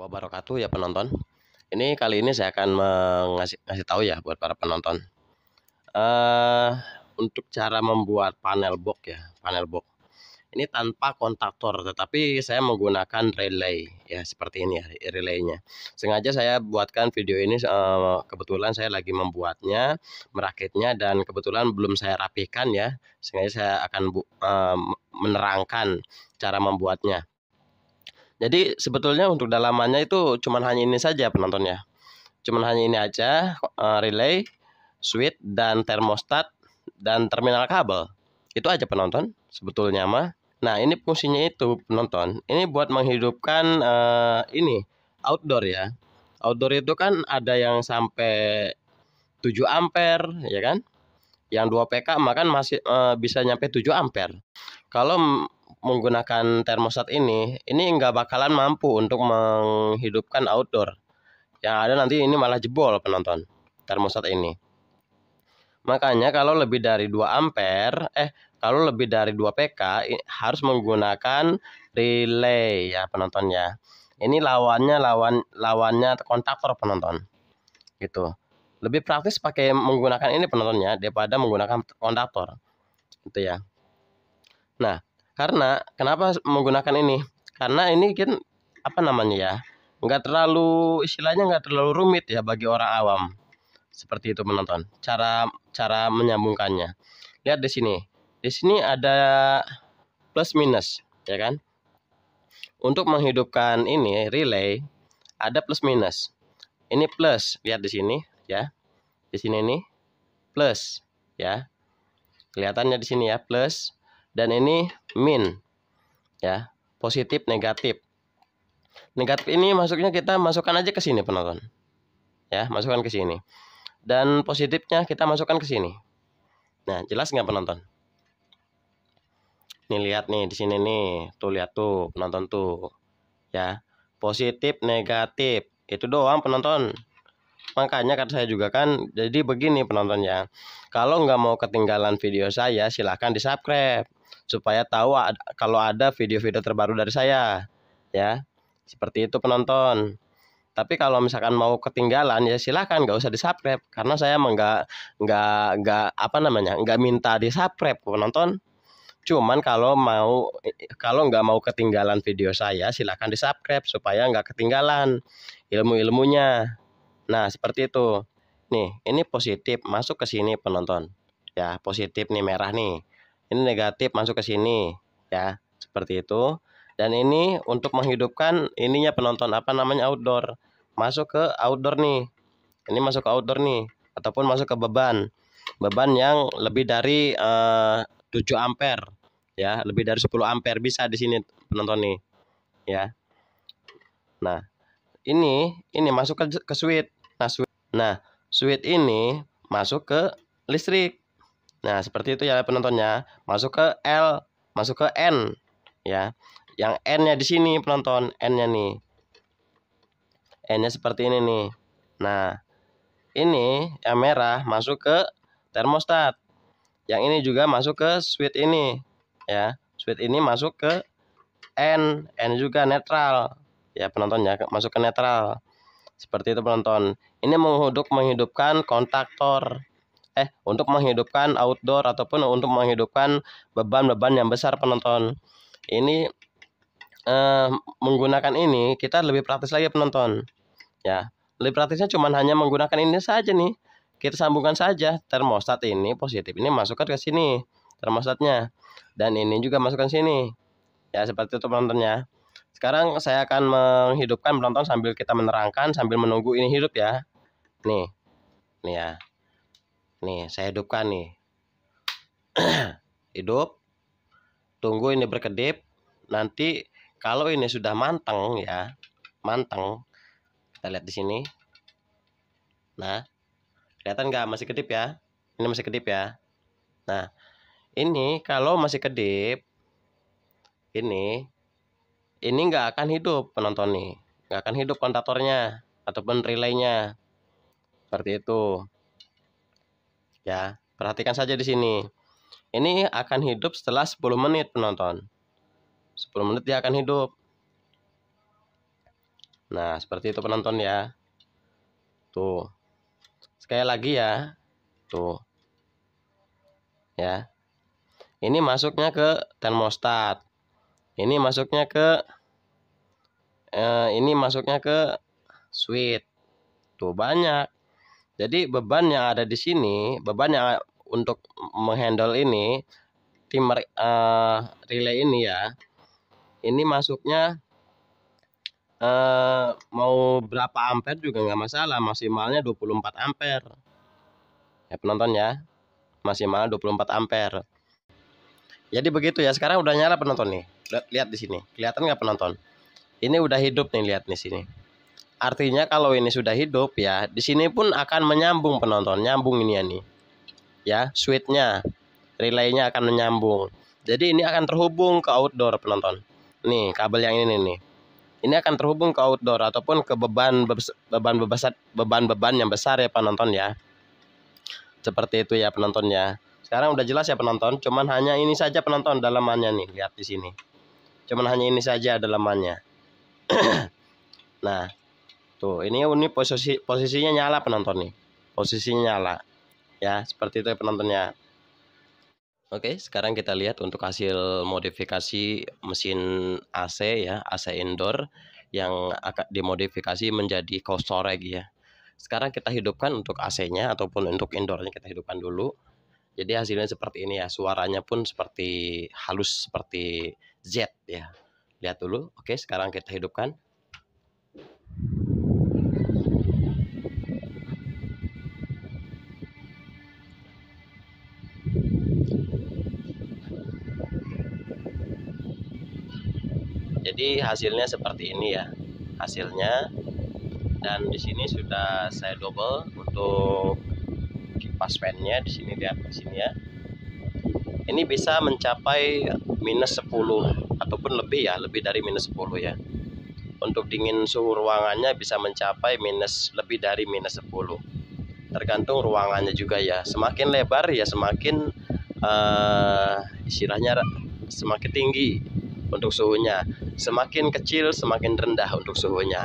wabarakatuh ya penonton. Ini kali ini saya akan ngasih ngasih tahu ya buat para penonton. Uh, untuk cara membuat panel box ya, panel box. Ini tanpa kontaktor, tetapi saya menggunakan relay ya seperti ini ya relaynya. Sengaja saya buatkan video ini uh, kebetulan saya lagi membuatnya, merakitnya dan kebetulan belum saya rapikan ya. Sengaja saya akan bu, uh, menerangkan cara membuatnya. Jadi sebetulnya untuk dalamannya itu cuman hanya ini saja penontonnya. Cuman hanya ini aja eh, relay, switch dan termostat dan terminal kabel. Itu aja penonton sebetulnya mah. Nah, ini fungsinya itu penonton. Ini buat menghidupkan uh, ini outdoor ya. Outdoor itu kan ada yang sampai 7 ampere ya kan? Yang 2 PK makan masih uh, bisa nyampe 7 ampere. Kalau menggunakan termostat ini, ini nggak bakalan mampu untuk menghidupkan outdoor. Yang ada nanti ini malah jebol penonton termostat ini. Makanya kalau lebih dari 2 ampere, eh kalau lebih dari 2 pk harus menggunakan relay ya penonton ya. Ini lawannya lawan lawannya kontaktor penonton. Gitu. Lebih praktis pakai menggunakan ini penontonnya daripada menggunakan kontaktor. Gitu ya. Nah, karena kenapa menggunakan ini? Karena ini kan apa namanya ya? Nggak terlalu istilahnya nggak terlalu rumit ya bagi orang awam. Seperti itu menonton. Cara cara menyambungkannya. Lihat di sini. Di sini ada plus minus, ya kan? Untuk menghidupkan ini relay ada plus minus. Ini plus, lihat di sini ya. Di sini ini plus ya. Kelihatannya di sini ya, plus dan ini min ya positif negatif negatif ini masuknya kita masukkan aja ke sini penonton ya masukkan ke sini dan positifnya kita masukkan ke sini nah jelas nggak penonton nih lihat nih di sini nih tuh lihat tuh penonton tuh ya positif negatif itu doang penonton makanya kata saya juga kan jadi begini penonton ya kalau nggak mau ketinggalan video saya silahkan di subscribe supaya tahu ada, kalau ada video-video terbaru dari saya ya seperti itu penonton tapi kalau misalkan mau ketinggalan ya silahkan nggak usah di subscribe karena saya nggak nggak nggak apa namanya nggak minta di subscribe penonton cuman kalau mau kalau nggak mau ketinggalan video saya silahkan di subscribe supaya nggak ketinggalan ilmu ilmunya nah seperti itu nih ini positif masuk ke sini penonton ya positif nih merah nih ini negatif masuk ke sini ya seperti itu dan ini untuk menghidupkan ininya penonton apa namanya outdoor masuk ke outdoor nih ini masuk ke outdoor nih ataupun masuk ke beban beban yang lebih dari eh, uh, 7 ampere ya lebih dari 10 ampere bisa di sini penonton nih ya nah ini ini masuk ke, ke switch nah switch nah switch ini masuk ke listrik Nah, seperti itu ya penontonnya. Masuk ke L, masuk ke N ya. Yang N-nya di sini penonton, N-nya nih. N-nya seperti ini nih. Nah, ini yang merah masuk ke termostat. Yang ini juga masuk ke switch ini ya. Switch ini masuk ke N, N juga netral. Ya, penontonnya masuk ke netral. Seperti itu penonton. Ini menghidup menghidupkan kontaktor eh untuk menghidupkan outdoor ataupun untuk menghidupkan beban-beban yang besar penonton. Ini eh, menggunakan ini kita lebih praktis lagi penonton. Ya, lebih praktisnya cuma hanya menggunakan ini saja nih. Kita sambungkan saja termostat ini positif ini masukkan ke sini termostatnya dan ini juga masukkan sini. Ya, seperti itu penontonnya. Sekarang saya akan menghidupkan penonton sambil kita menerangkan sambil menunggu ini hidup ya. Nih. Nih ya. Nih, saya hidupkan nih. Hidup. Tunggu ini berkedip. Nanti kalau ini sudah manteng ya, manteng. Kita lihat di sini. Nah, kelihatan nggak masih kedip ya? Ini masih kedip ya. Nah, ini kalau masih kedip, ini ini nggak akan hidup penonton nih nggak akan hidup kontaktornya ataupun relaynya seperti itu Ya, perhatikan saja di sini. Ini akan hidup setelah 10 menit penonton. 10 menit dia akan hidup. Nah, seperti itu penonton ya. Tuh. Sekali lagi ya. Tuh. Ya. Ini masuknya ke termostat. Ini masuknya ke eh, ini masuknya ke switch. Tuh banyak. Jadi beban yang ada di sini, beban yang untuk menghandle ini tim uh, relay ini ya. Ini masuknya uh, mau berapa ampere juga nggak masalah, maksimalnya 24 ampere. Ya penonton ya. Maksimal 24 ampere. Jadi begitu ya. Sekarang udah nyala penonton nih. Lihat di sini. Kelihatan nggak penonton? Ini udah hidup nih lihat di sini. Artinya kalau ini sudah hidup ya, di sini pun akan menyambung penonton, nyambung ini ya nih. Ya, switchnya, relaynya akan menyambung. Jadi ini akan terhubung ke outdoor penonton. Nih, kabel yang ini nih. Ini akan terhubung ke outdoor ataupun ke beban beban bebasat beban-beban yang besar ya penonton ya. Seperti itu ya penonton ya, Sekarang udah jelas ya penonton, cuman hanya ini saja penonton dalamannya nih, lihat di sini. Cuman hanya ini saja dalamannya. nah, Tuh, gitu. ini ini posisi posisinya nyala penonton nih. Posisinya nyala. Ya, seperti itu penontonnya. Oke, sekarang kita lihat untuk hasil modifikasi mesin AC ya, AC indoor yang akan dimodifikasi menjadi storage ya. Sekarang kita hidupkan untuk AC-nya ataupun untuk nya kita hidupkan dulu. Jadi hasilnya seperti ini ya, suaranya pun seperti halus seperti Z ya. Lihat dulu. Oke, sekarang kita hidupkan. jadi hasilnya seperti ini ya hasilnya dan di sini sudah saya double untuk kipas fan-nya di sini lihat di sini ya ini bisa mencapai minus 10 ataupun lebih ya lebih dari minus 10 ya untuk dingin suhu ruangannya bisa mencapai minus lebih dari minus 10 tergantung ruangannya juga ya semakin lebar ya semakin uh, istilahnya semakin tinggi untuk suhunya. Semakin kecil semakin rendah untuk suhunya.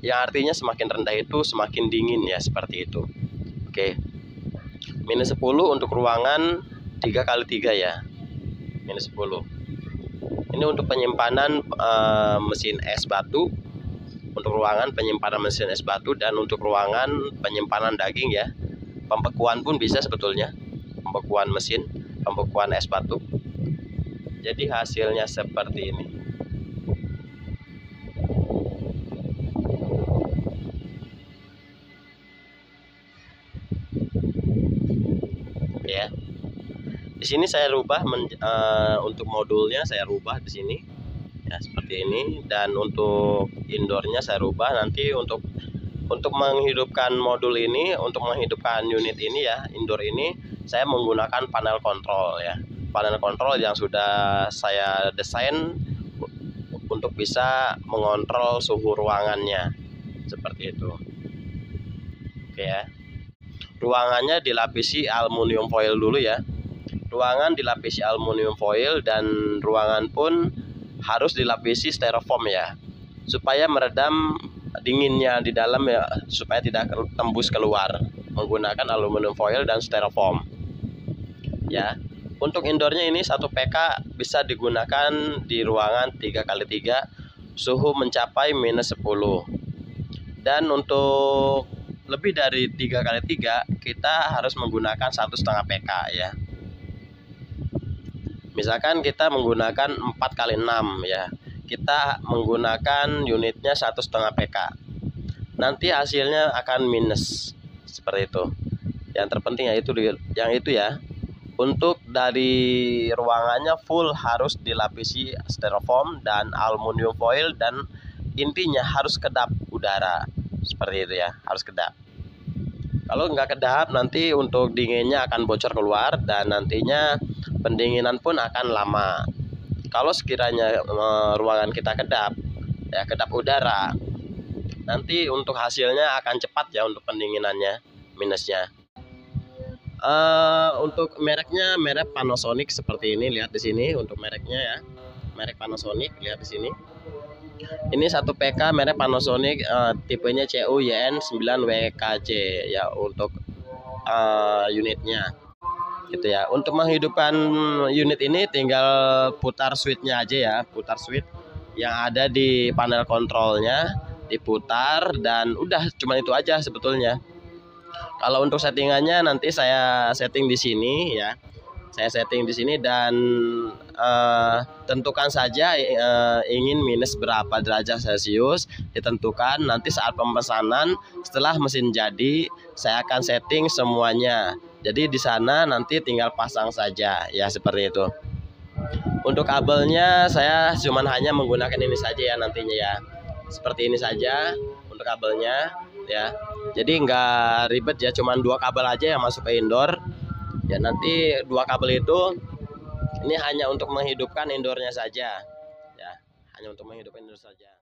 Yang artinya semakin rendah itu semakin dingin ya seperti itu. Oke. Minus 10 untuk ruangan 3 kali 3 ya. Minus 10. Ini untuk penyimpanan e, mesin es batu untuk ruangan penyimpanan mesin es batu dan untuk ruangan penyimpanan daging ya. Pembekuan pun bisa sebetulnya. Pembekuan mesin, pembekuan es batu jadi hasilnya seperti ini ya di sini saya rubah men, uh, untuk modulnya saya rubah di sini ya seperti ini dan untuk indoornya saya rubah nanti untuk untuk menghidupkan modul ini untuk menghidupkan unit ini ya indoor ini saya menggunakan panel kontrol ya panel kontrol yang sudah saya desain untuk bisa mengontrol suhu ruangannya seperti itu oke ya ruangannya dilapisi aluminium foil dulu ya ruangan dilapisi aluminium foil dan ruangan pun harus dilapisi styrofoam ya supaya meredam dinginnya di dalam ya supaya tidak tembus keluar menggunakan aluminium foil dan styrofoam ya untuk indoornya ini satu PK bisa digunakan di ruangan 3x3 suhu mencapai minus 10. Dan untuk lebih dari 3x3 kita harus menggunakan satu setengah PK ya. Misalkan kita menggunakan 4x6 ya. Kita menggunakan unitnya satu setengah PK. Nanti hasilnya akan minus seperti itu. Yang terpenting yaitu yang itu ya. Untuk dari ruangannya full harus dilapisi styrofoam dan aluminium foil dan intinya harus kedap udara seperti itu ya, harus kedap. Kalau nggak kedap nanti untuk dinginnya akan bocor keluar dan nantinya pendinginan pun akan lama. Kalau sekiranya eh, ruangan kita kedap, ya kedap udara, nanti untuk hasilnya akan cepat ya untuk pendinginannya minusnya. Eh, untuk mereknya merek Panasonic seperti ini lihat di sini untuk mereknya ya merek Panasonic lihat di sini ini satu PK merek Panasonic uh, tipenya CUYN 9WKC ya untuk uh, unitnya gitu ya untuk menghidupkan unit ini tinggal putar switchnya aja ya putar switch yang ada di panel kontrolnya diputar dan udah cuman itu aja sebetulnya kalau untuk settingannya nanti saya setting di sini ya. Saya setting di sini dan uh, tentukan saja uh, ingin minus berapa derajat Celcius ditentukan nanti saat pemesanan setelah mesin jadi saya akan setting semuanya. Jadi di sana nanti tinggal pasang saja ya seperti itu. Untuk kabelnya saya cuman hanya menggunakan ini saja ya nantinya ya. Seperti ini saja untuk kabelnya ya jadi nggak ribet ya cuman dua kabel aja yang masuk ke indoor ya nanti dua kabel itu ini hanya untuk menghidupkan indoornya saja ya hanya untuk menghidupkan indoor saja